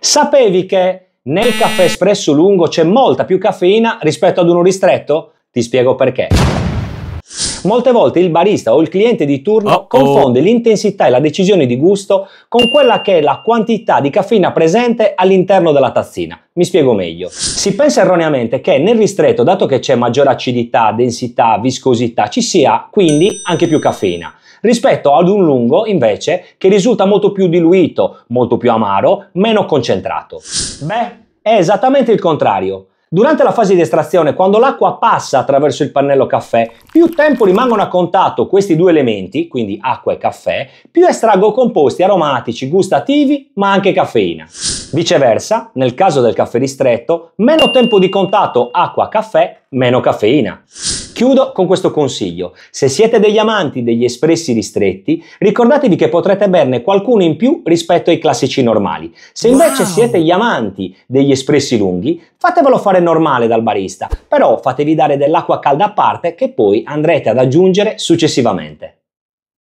Sapevi che nel caffè espresso lungo c'è molta più caffeina rispetto ad uno ristretto? Ti spiego perché. Molte volte il barista o il cliente di turno oh, confonde l'intensità e la decisione di gusto con quella che è la quantità di caffeina presente all'interno della tazzina. Mi spiego meglio. Si pensa erroneamente che nel ristretto, dato che c'è maggiore acidità, densità, viscosità, ci sia quindi anche più caffeina rispetto ad un lungo invece che risulta molto più diluito, molto più amaro, meno concentrato. Beh, è esattamente il contrario. Durante la fase di estrazione, quando l'acqua passa attraverso il pannello caffè, più tempo rimangono a contatto questi due elementi, quindi acqua e caffè, più estraggo composti aromatici, gustativi, ma anche caffeina. Viceversa, nel caso del caffè ristretto, meno tempo di contatto acqua-caffè, meno caffeina. Chiudo con questo consiglio. Se siete degli amanti degli espressi ristretti, ricordatevi che potrete berne qualcuno in più rispetto ai classici normali. Se invece wow. siete gli amanti degli espressi lunghi, fatevelo fare normale dal barista, però fatevi dare dell'acqua calda a parte che poi andrete ad aggiungere successivamente.